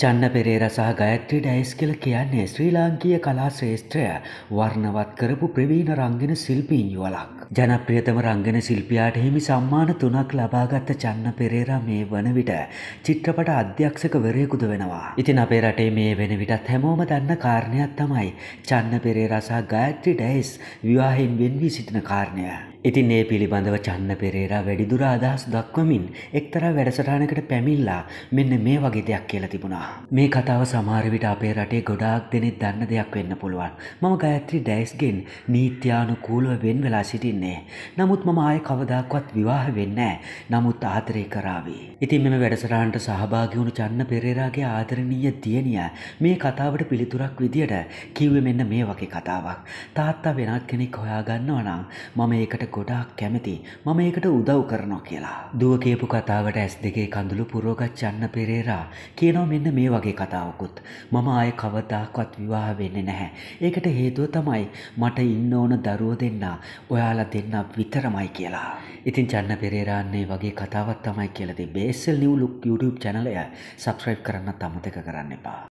චන්න පෙරේර සහ ගයත්‍රී ඩයිස් කියල කියන්නේ ශ්‍රී ලාංකීය කලා ශ්‍රේෂ්ත්‍රය වර්ණවත් කරපු ප්‍රවීණ රංගෙන ශිල්පීන් යුවලක්. ජනප්‍රියතම රංගෙන ශිල්පියාට හිමි සම්මාන තුනක් ලබාගත්ත චන්න පෙරේරා මේ වන විට චිත්‍රපට අධ්‍යක්ෂකවරයකුද වෙනවා. ඉතින් අපේ රටේ මේ වෙන විටත් හැමෝම දන්න කාරණයක් තමයි චන්න පෙරේරා සහ ගයත්‍රී ඩයිස් විවාහෙන් වෙන්වී සිටින කාරණය. ඉතින් ඒ පිළිබඳව චන්න පෙරේරා වැඩිදුර අදහස් දක්වමින් එක්තරා වැඩසටානකට පැමිල්ලා මෙන්න මේ වගේ දෙයක් කියලා තිබුණා. මේ කතාව සමාරවිට අපේ රටේ ගොඩාක් දෙනෙත් දන්න දෙයක් වෙන්න පුළුවන්. මම ගයත්‍රි ඩැයිස්ගෙන් නීත්‍යානුකූලව වෙන් වෙලා සිටින්නේ. නමුත් මම ආය කවදාක්වත් විවාහ වෙන්නේ නමුත් ආදරය කරාවේ. ඉතින් මෙම වැඩසටහනට සහභාගී වුණු චන්න පෙරේරාගේ ආදරණීය දියණිය මේ කතාවට පිළිතුරක් විදියට කිව්වේ මෙන්න මේ වගේ කතාවක්. තාත්තා වෙනත් කෙනෙක් හොයාගන්නවා නම් මම ඒකට ගොඩාක් කැමති. මම ඒකට උදව් කරනවා කියලා. දුව කියපු කතාවට S2 කඳුළු පුරවගත් චන්න පෙරේරා කියනවා මෙන්න මේ වගේ කතාවකුත් මම ආය කවදාක්වත් විවාහ වෙන්න නැහැ. ඒකට හේතුව තමයි මට ඉන්න ඕන දරුව දෙන්න ඔයාලා දෙන්න විතරමයි කියලා. ඉතින් චන්න පෙරේරාන්නේ වගේ කතාවත් තමයි කියලති බේසල් නිවලුක් YouTube චැනලය සබස්ක්‍රයිබ් කරන්න තමතක කරන්න එපා.